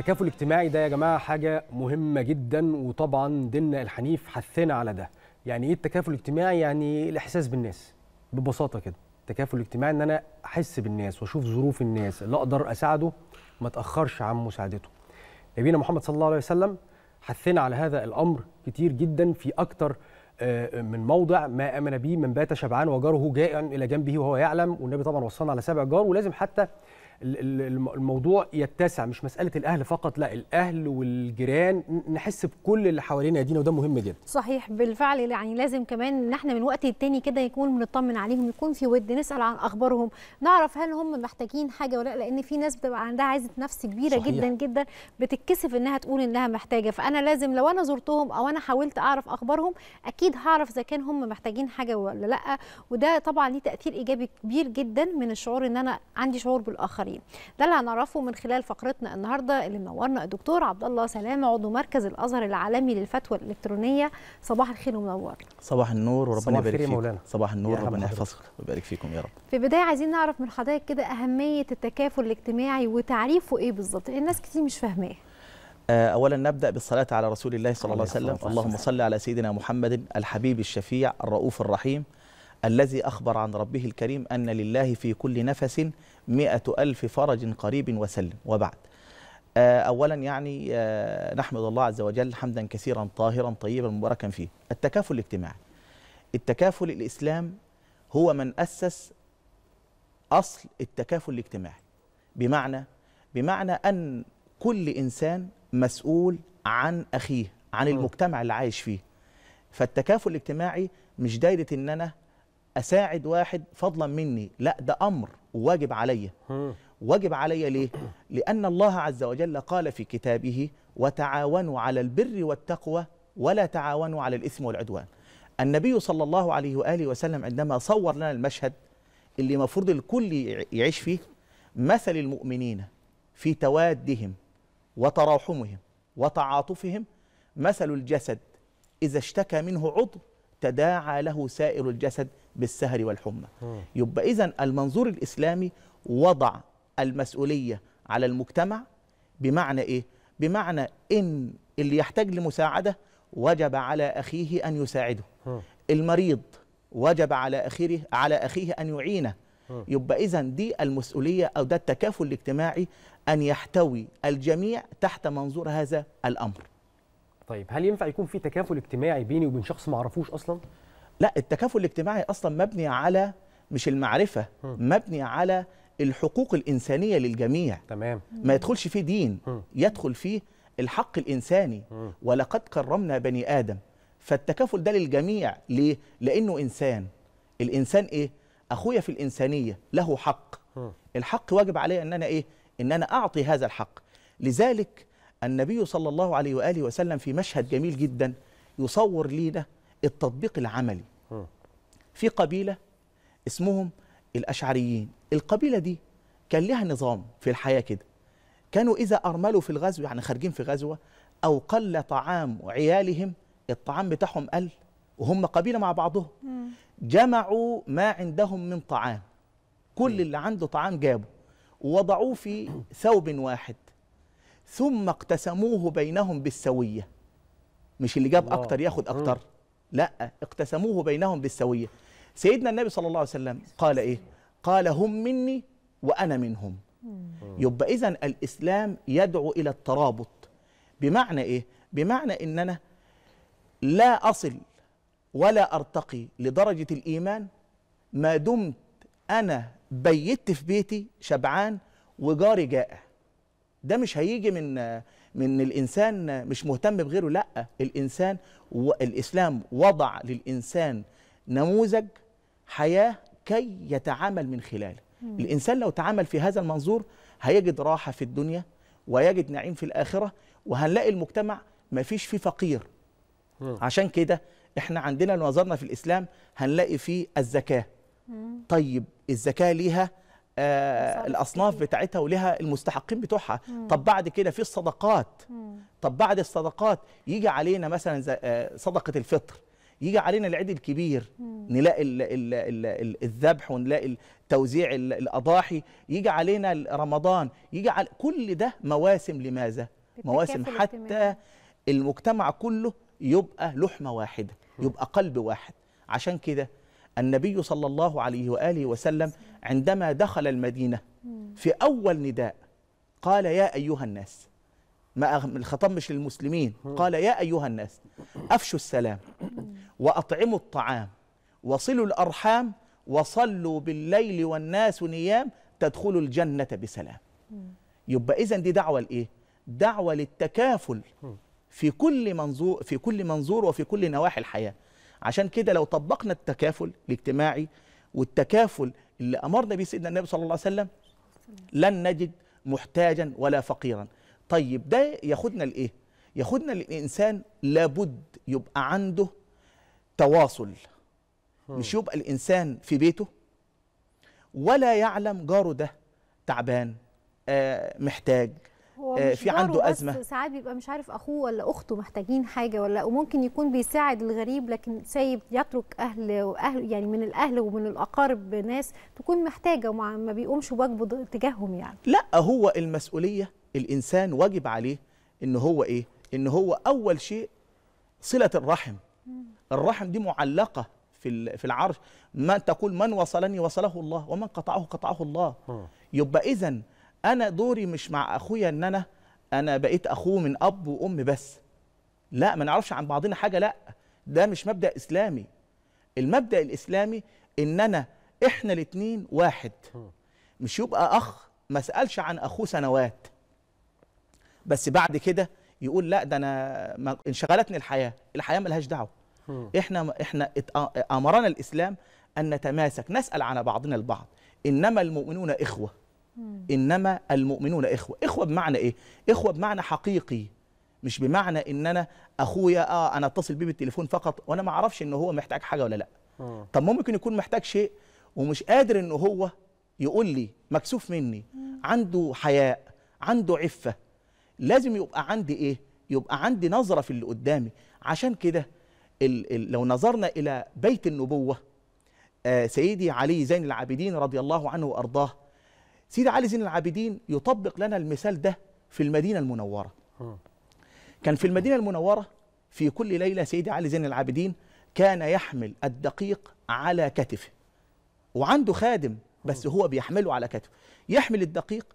التكافل الاجتماعي ده يا جماعه حاجه مهمه جدا وطبعا ديننا الحنيف حثنا على ده يعني ايه التكافل الاجتماعي يعني الاحساس بالناس ببساطه كده التكافل الاجتماعي ان انا احس بالناس واشوف ظروف الناس اللي اقدر اساعده ما اتاخرش عن مساعدته نبينا محمد صلى الله عليه وسلم حثنا على هذا الامر كتير جدا في اكتر آه، من موضع ما امن به من بات شبعان وجاره جائع الى جنبه وهو يعلم والنبي طبعا وصلنا على سبع جار ولازم حتى الموضوع يتسع مش مساله الاهل فقط لا الاهل والجيران نحس بكل اللي حوالينا دينا وده مهم جدا صحيح بالفعل يعني لازم كمان ان احنا من وقت للتاني كده يكون بنطمن عليهم يكون في ود نسال عن اخبارهم نعرف هل هم محتاجين حاجه ولا لان في ناس بتبقى عندها عزه نفس كبيره صحيح. جدا جدا بتتكسف انها تقول انها محتاجه فانا لازم لو انا زرتهم او انا حاولت اعرف اخبارهم اكيد هعرف اذا كان هم محتاجين حاجه ولا لا وده طبعا ليه تاثير ايجابي كبير جدا من الشعور ان انا عندي شعور بالاخرين عليه ده اللي هنعرفه من خلال فقرتنا النهارده اللي منورنا الدكتور عبد الله سلام عضو مركز الازهر العالمي للفتوى الالكترونيه صباح الخير ومنور صباح النور وربنا يبارك فيك مولانا. صباح النور ربنا يحفظك ويبارك فيكم يا رب في البدايه عايزين نعرف من حضرتك كده اهميه التكافل الاجتماعي وتعريفه ايه بالظبط الناس كتير مش فاهماه آه، اولا نبدا بالصلاه على رسول الله صلى الله عليه وسلم اللهم صل على سيدنا محمد الحبيب الشفيع الرؤوف الرحيم الذي أخبر عن ربه الكريم أن لله في كل نفس مئة ألف فرج قريب وسلم وبعد آه، أولا يعني آه، نحمد الله عز وجل حمدا كثيرا طاهرا طيبا مباركا فيه التكافل الاجتماعي التكافل الإسلام هو من أسس أصل التكافل الاجتماعي بمعنى بمعنى أن كل إنسان مسؤول عن أخيه عن المجتمع اللي عايش فيه فالتكافل الاجتماعي مش دايرة إن أنا اساعد واحد فضلا مني لا ده امر وواجب عليا واجب علي ليه لان الله عز وجل قال في كتابه وتعاونوا على البر والتقوى ولا تعاونوا على الاثم والعدوان النبي صلى الله عليه واله وسلم عندما صور لنا المشهد اللي مفروض الكل يعيش فيه مثل المؤمنين في توادهم وتراحمهم وتعاطفهم مثل الجسد اذا اشتكى منه عضو تداعى له سائر الجسد بالسهر والحمى يبقى إذا المنظور الإسلامي وضع المسؤولية على المجتمع بمعنى إيه؟ بمعنى إن اللي يحتاج لمساعدة وجب على أخيه أن يساعده المريض وجب على أخيه على أخيه أن يعينه يبقى إذا دي المسؤولية أو ده التكافل الاجتماعي أن يحتوي الجميع تحت منظور هذا الأمر طيب هل ينفع يكون في تكافل اجتماعي بيني وبين شخص ما اعرفوش اصلا لا التكافل الاجتماعي اصلا مبني على مش المعرفه م. مبني على الحقوق الانسانيه للجميع تمام ما يدخلش فيه دين م. يدخل فيه الحق الانساني م. ولقد كرمنا بني ادم فالتكافل ده للجميع ليه لانه انسان الانسان ايه اخويا في الانسانيه له حق الحق واجب علي ان انا ايه ان انا اعطي هذا الحق لذلك النبي صلى الله عليه وآله وسلم في مشهد جميل جدا يصور لينا التطبيق العملي في قبيلة اسمهم الأشعريين القبيلة دي كان لها نظام في الحياة كده كانوا إذا أرملوا في الغزو يعني خارجين في غزوة أو قل طعام عيالهم الطعام بتاعهم قل وهم قبيلة مع بعضهم جمعوا ما عندهم من طعام كل اللي عنده طعام جابه ووضعوه في ثوب واحد ثم اقتسموه بينهم بالسوية مش اللي جاب أكتر ياخد أكتر لا اقتسموه بينهم بالسوية سيدنا النبي صلى الله عليه وسلم قال إيه قال هم مني وأنا منهم يبقى إذا الإسلام يدعو إلى الترابط بمعنى إيه بمعنى إن أنا لا أصل ولا أرتقي لدرجة الإيمان ما دمت أنا بيت في بيتي شبعان وجاري جائع ده مش هيجي من من الانسان مش مهتم بغيره لا الانسان الاسلام وضع للانسان نموذج حياه كي يتعامل من خلاله الانسان لو تعامل في هذا المنظور هيجد راحه في الدنيا ويجد نعيم في الاخره وهنلاقي المجتمع ما فيش فيه فقير عشان كده احنا عندنا لو نظرنا في الاسلام هنلاقي فيه الزكاه طيب الزكاه ليها آه، الاصناف بتاعتها ولها المستحقين بتوعها طب بعد كده في الصدقات طب بعد الصدقات يجي علينا مثلا آه، صدقه الفطر يجي علينا العيد الكبير نلاقي الذبح ونلاقي توزيع الاضاحي يجي علينا رمضان يجي على كل ده مواسم لماذا مواسم حتى المجتمع كله يبقى لحمه واحده يبقى قلب واحد عشان كده النبي صلى الله عليه وآله وسلم عندما دخل المدينة في أول نداء قال يا أيها الناس ما الخطاب مش للمسلمين قال يا أيها الناس أفشوا السلام وأطعموا الطعام وصلوا الأرحام وصلوا بالليل والناس نيام تدخلوا الجنة بسلام يبقى إذا دي دعوة لإيه؟ دعوة للتكافل في كل منظور في كل منظور وفي كل نواحي الحياة عشان كده لو طبقنا التكافل الاجتماعي والتكافل اللي امرنا به سيدنا النبي صلى الله عليه وسلم لن نجد محتاجا ولا فقيرا طيب ده ياخدنا لايه ياخدنا للانسان لابد يبقى عنده تواصل مش يبقى الانسان في بيته ولا يعلم جاره ده تعبان آه، محتاج هو آه، في عنده ازمه ساعات بيبقى مش عارف اخوه ولا اخته محتاجين حاجه ولا وممكن يكون بيساعد الغريب لكن سايب يترك اهل واهل يعني من الاهل ومن الاقارب ناس تكون محتاجه وما بيقومش بواجبه تجاههم يعني لا هو المسؤوليه الانسان واجب عليه ان هو ايه ان هو اول شيء صله الرحم الرحم دي معلقه في في العرش ما تقول من وصلني وصله الله ومن قطعه قطعه الله يبقى اذا انا دوري مش مع اخويا ان انا انا بقيت اخوه من اب وام بس لا ما نعرفش عن بعضنا حاجه لا ده مش مبدا اسلامي المبدا الاسلامي ان انا احنا الاثنين واحد مش يبقى اخ ما سالش عن اخوه سنوات بس بعد كده يقول لا ده انا انشغلتني الحياه الحياه ملهاش دعوه احنا احنا امرنا الاسلام ان نتماسك نسال عن بعضنا البعض انما المؤمنون اخوه انما المؤمنون اخوه اخوه بمعنى ايه اخوه بمعنى حقيقي مش بمعنى ان انا اخويا اه انا اتصل بيه بالتليفون فقط وانا ما اعرفش ان هو محتاج حاجه ولا لا مم. طب ممكن يكون محتاج شيء ومش قادر ان هو يقول لي مكسوف مني مم. عنده حياء عنده عفه لازم يبقى عندي ايه يبقى عندي نظره في اللي قدامي عشان كده لو نظرنا الى بيت النبوه آه سيدي علي زين العابدين رضي الله عنه وارضاه سيدي علي زين العابدين يطبق لنا المثال ده في المدينة المنورة كان في المدينة المنورة في كل ليلة سيدي علي زين العابدين كان يحمل الدقيق على كتفه وعنده خادم بس هو بيحمله على كتفه يحمل الدقيق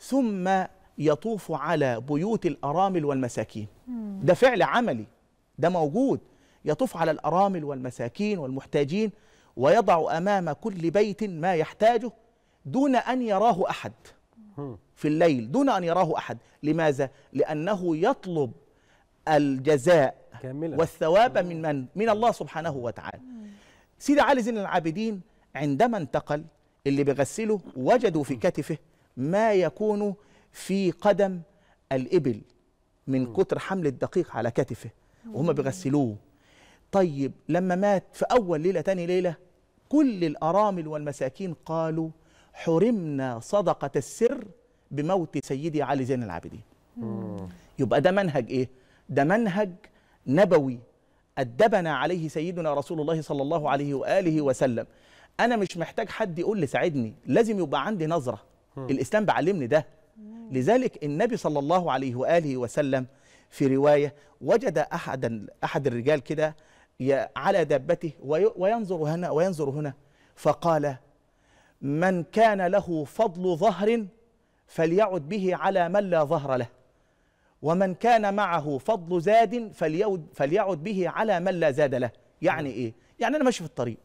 ثم يطوف على بيوت الأرامل والمساكين ده فعل عملي ده موجود يطوف على الأرامل والمساكين والمحتاجين ويضع أمام كل بيت ما يحتاجه دون أن يراه أحد في الليل دون أن يراه أحد لماذا؟ لأنه يطلب الجزاء كاملة. والثواب من من؟ من الله سبحانه وتعالى سيدي علي زين العابدين عندما انتقل اللي بيغسله وجدوا في كتفه ما يكون في قدم الإبل من كتر حمل الدقيق على كتفه وهم بيغسلوه طيب لما مات في أول ليلة تاني ليلة كل الأرامل والمساكين قالوا حرمنا صدقة السر بموت سيدي علي زين العابدين يبقى ده منهج إيه؟ ده منهج نبوي أدبنا عليه سيدنا رسول الله صلى الله عليه وآله وسلم أنا مش محتاج حد يقول لي ساعدني لازم يبقى عندي نظرة الإسلام بعلمني ده لذلك النبي صلى الله عليه وآله وسلم في رواية وجد أحد, أحد الرجال كده على دابته وينظر هنا وينظر هنا فقال من كان له فضل ظهر فليعد به على من لا ظهر له ومن كان معه فضل زاد فليعد, فليعد به على من لا زاد له يعني نعم. ايه يعني انا ماشي في الطريق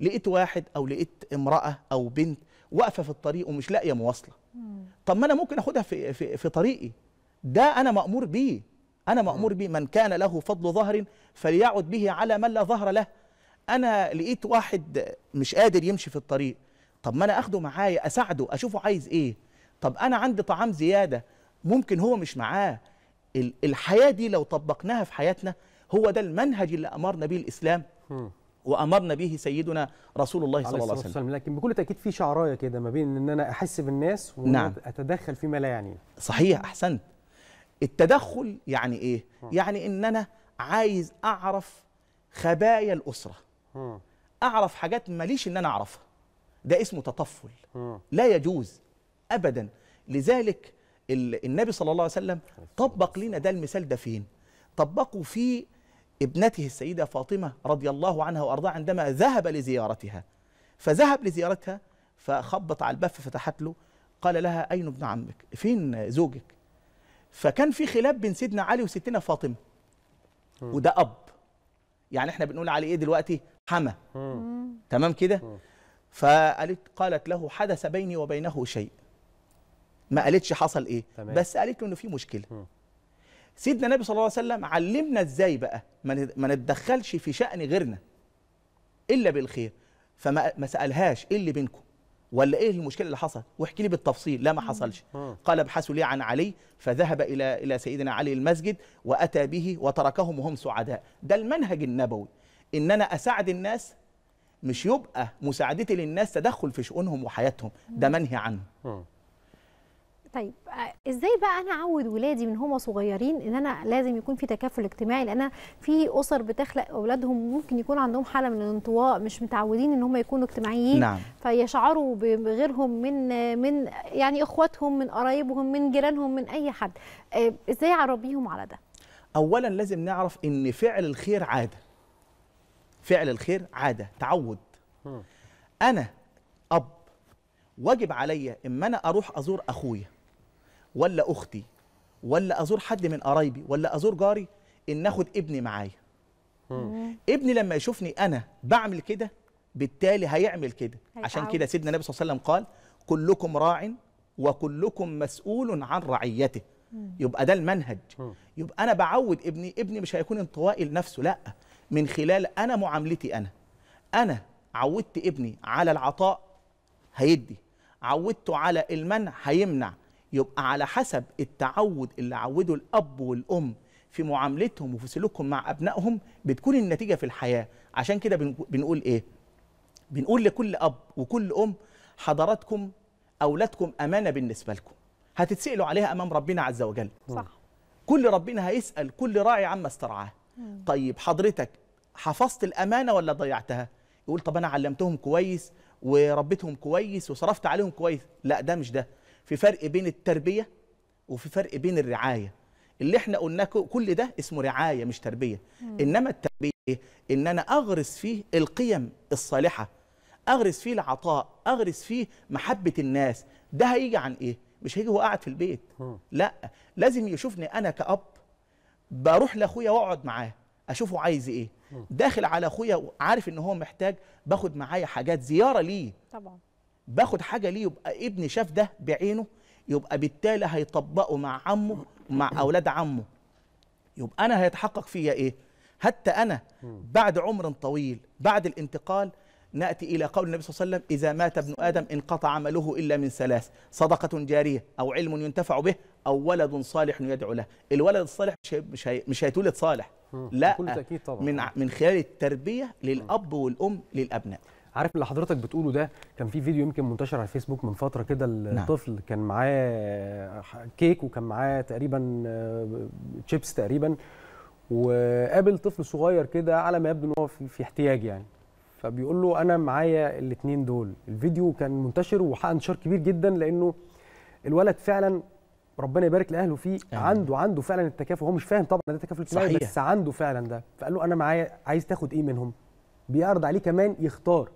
لقيت واحد او لقيت امراه او بنت واقفه في الطريق ومش لاقيه مواصله طب ما انا ممكن اخدها في, في, في طريقي ده انا مامور بيه انا مامور بيه من كان له فضل ظهر فليعد به على من لا ظهر له انا لقيت واحد مش قادر يمشي في الطريق طب ما انا اخده معايا اساعده اشوفه عايز ايه طب انا عندي طعام زياده ممكن هو مش معاه الحياه دي لو طبقناها في حياتنا هو ده المنهج اللي امرنا به الاسلام وامرنا به سيدنا رسول الله صلى الله عليه وسلم لكن بكل تاكيد في شعرايه كده ما بين ان انا احس بالناس واتدخل نعم. اتدخل فيما لا يعني صحيح احسنت التدخل يعني ايه يعني ان انا عايز اعرف خبايا الاسره اعرف حاجات ماليش ان انا اعرفها ده اسمه تطفل لا يجوز ابدا لذلك النبي صلى الله عليه وسلم طبق لنا ده المثال ده فين طبقه في ابنته السيدة فاطمة رضي الله عنها وأرضاها عندما ذهب لزيارتها فذهب لزيارتها فخبط على الباب ففتحت له قال لها أين ابن عمك فين زوجك فكان في خلاف بين سيدنا علي وستنا فاطمة وده أب يعني احنا بنقول علي ايه دلوقتي حما تمام كده فقالت قالت له حدث بيني وبينه شيء ما قالتش حصل ايه تمام. بس قالت له انه في مشكله م. سيدنا النبي صلى الله عليه وسلم علمنا ازاي بقى ما نتدخلش في شأن غيرنا الا بالخير فما ما سالهاش ايه اللي بينكم ولا ايه المشكله اللي حصل واحكي لي بالتفصيل لا ما حصلش قال ابحثوا لي عن علي فذهب الى الى سيدنا علي المسجد واتى به وتركهم وهم سعداء ده المنهج النبوي ان انا اساعد الناس مش يبقى مساعدتي للناس تدخل في شؤونهم وحياتهم ده منهي عنه طيب آه، ازاي بقى انا اعود ولادي من هم صغيرين ان انا لازم يكون في تكافل اجتماعي لان في اسر بتخلق اولادهم ممكن يكون عندهم حاله من الانطواء مش متعودين ان هم يكونوا اجتماعيين نعم. فيشعروا بغيرهم من من يعني اخواتهم من قرايبهم من جيرانهم من اي حد آه، ازاي اربيهم على ده اولا لازم نعرف ان فعل الخير عاده فعل الخير عاده تعود انا اب واجب عليا اما انا اروح ازور اخويا ولا اختي ولا ازور حد من قرايبي ولا ازور جاري ان اخد ابني معايا ابني لما يشوفني انا بعمل كده بالتالي هيعمل كده عشان كده سيدنا النبي صلى الله عليه وسلم قال كلكم راع وكلكم مسؤول عن رعيته يبقى ده المنهج يبقى انا بعود ابني ابني مش هيكون انطوائي لنفسه لا من خلال انا معاملتي انا انا عودت ابني على العطاء هيدي عودته على المنع هيمنع يبقى على حسب التعود اللي عوده الاب والام في معاملتهم وفي سلوكهم مع ابنائهم بتكون النتيجه في الحياه عشان كده بنقول ايه بنقول لكل اب وكل ام حضراتكم اولادكم امانه بالنسبه لكم هتتسالوا عليها امام ربنا عز وجل صح كل ربنا هيسال كل راعي عما استرعاه طيب حضرتك حفظت الامانه ولا ضيعتها يقول طب انا علمتهم كويس وربيتهم كويس وصرفت عليهم كويس لا ده مش ده في فرق بين التربيه وفي فرق بين الرعايه اللي احنا قلناه كل ده اسمه رعايه مش تربيه مم. انما التربيه ان انا اغرس فيه القيم الصالحه اغرس فيه العطاء اغرس فيه محبه الناس ده هيجي عن ايه مش هيجي هو قاعد في البيت مم. لا لازم يشوفني انا كاب بروح لاخويا واقعد معاه اشوفه عايز ايه داخل على اخويا وعارف ان هو محتاج باخد معايا حاجات زياره ليه طبعا باخد حاجه ليه يبقى ابني شاف ده بعينه يبقى بالتالي هيطبقه مع عمه ومع اولاد عمه يبقى انا هيتحقق فيا ايه حتى انا بعد عمر طويل بعد الانتقال نأتي إلى قول النبي صلى الله عليه وسلم إذا مات ابن آدم انقطع عمله إلا من ثلاث صدقة جارية أو علم ينتفع به أو ولد صالح يدعو له الولد الصالح مش هي مش, هي مش هيتولد صالح لا من من خلال التربية للأب والأم للأبناء عارف اللي حضرتك بتقوله ده كان في فيديو يمكن منتشر على الفيسبوك من فتره كده نعم. الطفل نعم. كان معاه كيك وكان معاه تقريبا تشيبس آه، تقريبا وقابل طفل صغير كده على ما يبدو ان هو في احتياج يعني فبيقول له انا معايا الاثنين دول الفيديو كان منتشر وحقق انتشار كبير جدا لانه الولد فعلا ربنا يبارك لاهله فيه آه. عنده عنده فعلا التكافل هو مش فاهم طبعا ده تكافل اجتماعي بس عنده فعلا ده فقال له انا معايا عايز تاخد ايه منهم بيعرض عليه كمان يختار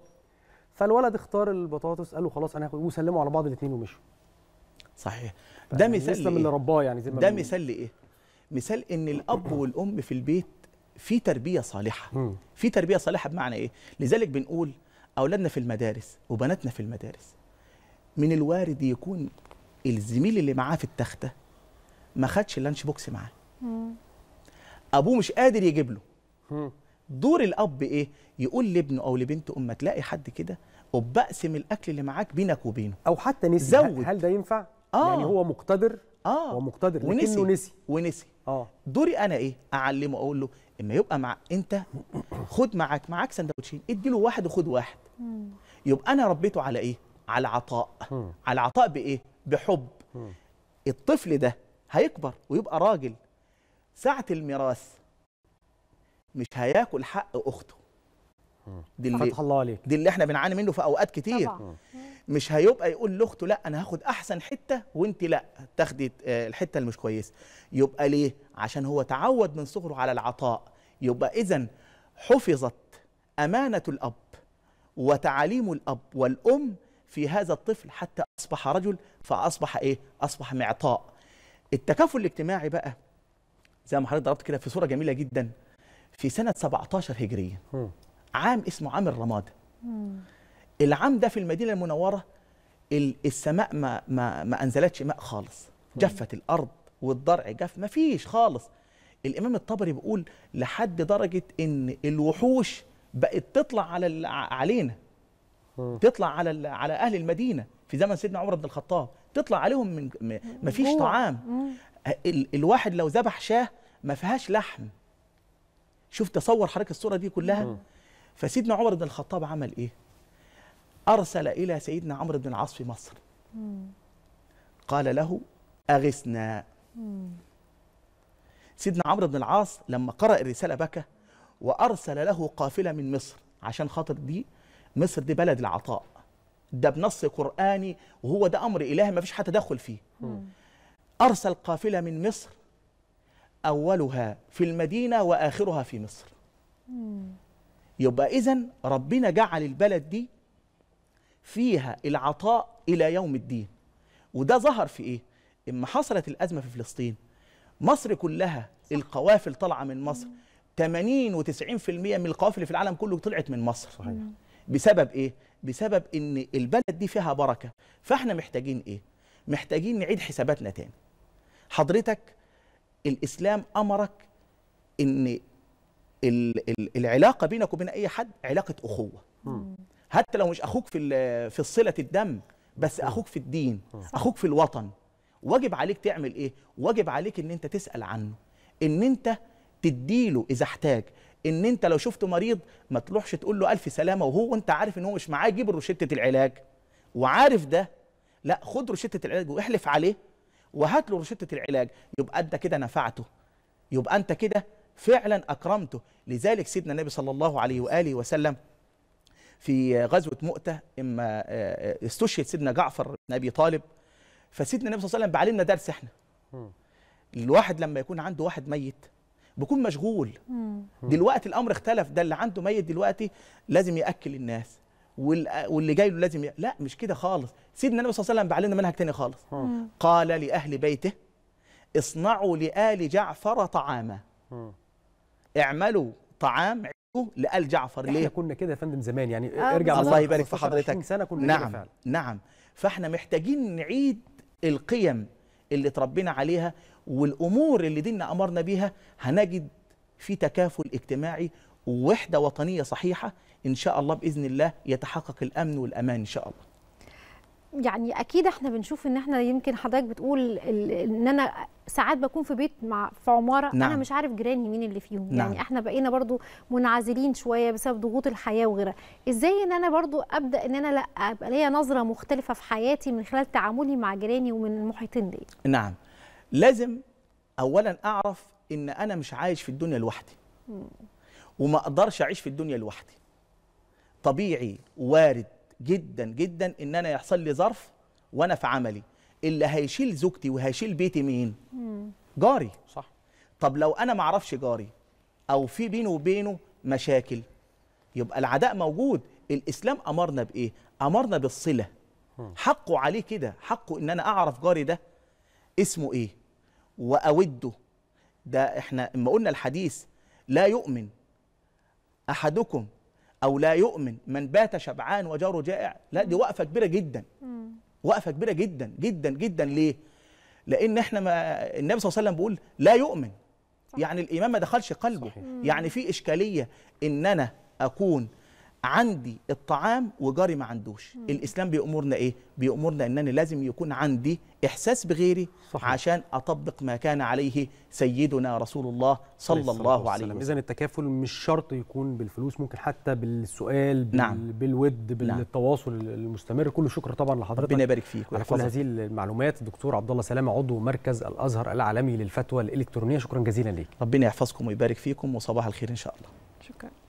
فالولد اختار البطاطس قال له خلاص انا هاخد وسلموا على بعض الاثنين ومشوا صحيح ده يعني مثال من اللي رباه يعني زي ما ده مثال لايه مثال ان الاب والام في البيت في تربيه صالحه في تربيه صالحه بمعنى ايه لذلك بنقول اولادنا في المدارس وبناتنا في المدارس من الوارد يكون الزميل اللي معاه في التخته ما خدش اللانش بوكس معاه ابوه مش قادر يجيب له دور الاب ايه يقول لابنه او لبنته اما تلاقي حد كده وبقسم الاكل اللي معاك بينك وبينه او حتى نسي زود. هل ده ينفع يعني آه. يعني هو مقتدر آه. هو مقتدر ونسي. لكنه نسي ونسي آه. دوري انا ايه اعلمه اقول له انه يبقى مع انت خد معاك معاك سندوتشين ادي له واحد وخد واحد يبقى انا ربيته على ايه على عطاء على عطاء بايه بحب الطفل ده هيكبر ويبقى راجل ساعه الميراث مش هياكل حق اخته دي اللي الله عليك دي اللي احنا بنعاني منه في اوقات كتير طبعا. مش هيبقى يقول لاخته لا انا هاخد احسن حته وانت لا تاخدي آه، الحته اللي مش كويسه يبقى ليه عشان هو تعود من صغره على العطاء يبقى اذا حفظت امانه الاب وتعاليم الاب والام في هذا الطفل حتى اصبح رجل فاصبح ايه اصبح معطاء التكافل الاجتماعي بقى زي ما حضرتك ضربت كده في صوره جميله جدا في سنه 17 هجريه عام اسمه عام الرماده العام ده في المدينه المنوره السماء ما ما, ما انزلتش ماء خالص جفت الارض والضرع جف ما فيش خالص الامام الطبري بيقول لحد درجه ان الوحوش بقت تطلع على علينا تطلع على على اهل المدينه في زمن سيدنا عمر بن الخطاب تطلع عليهم من ما فيش طعام الواحد لو ذبح شاه ما فيهاش لحم شوف تصور حضرتك الصوره دي كلها فسيدنا عمر بن الخطاب عمل ايه أرسل إلى سيدنا عمرو بن العاص في مصر قال له أغثنا سيدنا عمرو بن العاص لما قرأ الرسالة بكى وأرسل له قافلة من مصر عشان خاطر دي مصر دي بلد العطاء ده بنص قرآني وهو ده أمر إلهي ما فيش حتى تدخل فيه أرسل قافلة من مصر أولها في المدينة وآخرها في مصر يبقى إذن ربنا جعل البلد دي فيها العطاء إلى يوم الدين وده ظهر في إيه؟ إما حصلت الأزمة في فلسطين مصر كلها القوافل طالعة من مصر 80 و90% من القوافل في العالم كله طلعت من مصر صحيح. بسبب إيه؟ بسبب إن البلد دي فيها بركة فإحنا محتاجين إيه؟ محتاجين نعيد حساباتنا تاني حضرتك الإسلام أمرك إن العلاقة بينك وبين أي حد علاقة أخوة م. حتى لو مش اخوك في في صله الدم بس اخوك في الدين اخوك في الوطن واجب عليك تعمل ايه واجب عليك ان انت تسال عنه ان انت تديله اذا احتاج ان انت لو شفت مريض ما تروحش تقول له الف سلامه وهو انت عارف ان هو مش معاه جيب روشته العلاج وعارف ده لا خد روشته العلاج واحلف عليه وهات له روشته العلاج يبقى انت كده نفعته يبقى انت كده فعلا اكرمته لذلك سيدنا النبي صلى الله عليه واله وسلم في غزوه مؤته اما آه، آه، استشهد سيدنا جعفر بن ابي طالب فسيدنا النبي صلى الله عليه وسلم بعلمنا درس احنا الواحد لما يكون عنده واحد ميت بيكون مشغول دلوقتي الامر اختلف ده اللي عنده ميت دلوقتي لازم ياكل الناس واللي جاي له لازم ي... لا مش كده خالص سيدنا النبي صلى الله عليه وسلم بعلمنا منهج تاني خالص قال لاهل بيته اصنعوا لآل جعفر طعاما اعملوا طعام لآل جعفر ليه؟ احنا كنا كده يا فندم زمان يعني آه ارجع الله يبارك في حضرتك سنة كنا نعم فعلا. نعم فاحنا محتاجين نعيد القيم اللي تربينا عليها والامور اللي ديننا امرنا بيها هنجد في تكافل اجتماعي ووحده وطنيه صحيحه ان شاء الله باذن الله يتحقق الامن والامان ان شاء الله يعني اكيد احنا بنشوف ان احنا يمكن حضرتك بتقول ان انا ساعات بكون في بيت مع في عماره نعم. انا مش عارف جيراني مين اللي فيهم يعني نعم. يعني احنا بقينا برضو منعزلين شويه بسبب ضغوط الحياه وغيرها ازاي ان انا برضو ابدا ان انا لا ابقى ليا نظره مختلفه في حياتي من خلال تعاملي مع جيراني ومن المحيطين دي نعم لازم اولا اعرف ان انا مش عايش في الدنيا لوحدي وما اقدرش اعيش في الدنيا لوحدي طبيعي وارد جدا جدا ان انا يحصل لي ظرف وانا في عملي اللي هيشيل زوجتي وهيشيل بيتي مين جاري صح طب لو انا ما اعرفش جاري او في بينه وبينه مشاكل يبقى العداء موجود الاسلام امرنا بايه امرنا بالصله حقه عليه كده حقه ان انا اعرف جاري ده اسمه ايه واوده ده احنا اما قلنا الحديث لا يؤمن احدكم او لا يؤمن من بات شبعان وجاره جائع لا دي وقفه كبيره جدا وقفه كبيره جدا جدا جدا ليه لان احنا ما النبي صلى الله عليه وسلم بيقول لا يؤمن صح. يعني الايمان ما دخلش قلبه صحيح. يعني في اشكاليه ان انا اكون عندي الطعام وجاري ما عندوش مم. الاسلام بيامرنا ايه بيامرنا انني لازم يكون عندي احساس بغيري صحيح. عشان اطبق ما كان عليه سيدنا رسول الله صلى الله عليه وسلم اذا التكافل مش شرط يكون بالفلوس ممكن حتى بالسؤال بال... نعم. بالود نعم. بالتواصل نعم. المستمر كل شكر طبعا لحضرتك ربنا يبارك فيك على كل هذه المعلومات دكتور عبد الله سلامه عضو مركز الازهر العالمي للفتوى الالكترونيه شكرا جزيلا ليك ربنا يحفظكم ويبارك فيكم وصباح الخير ان شاء الله شكرا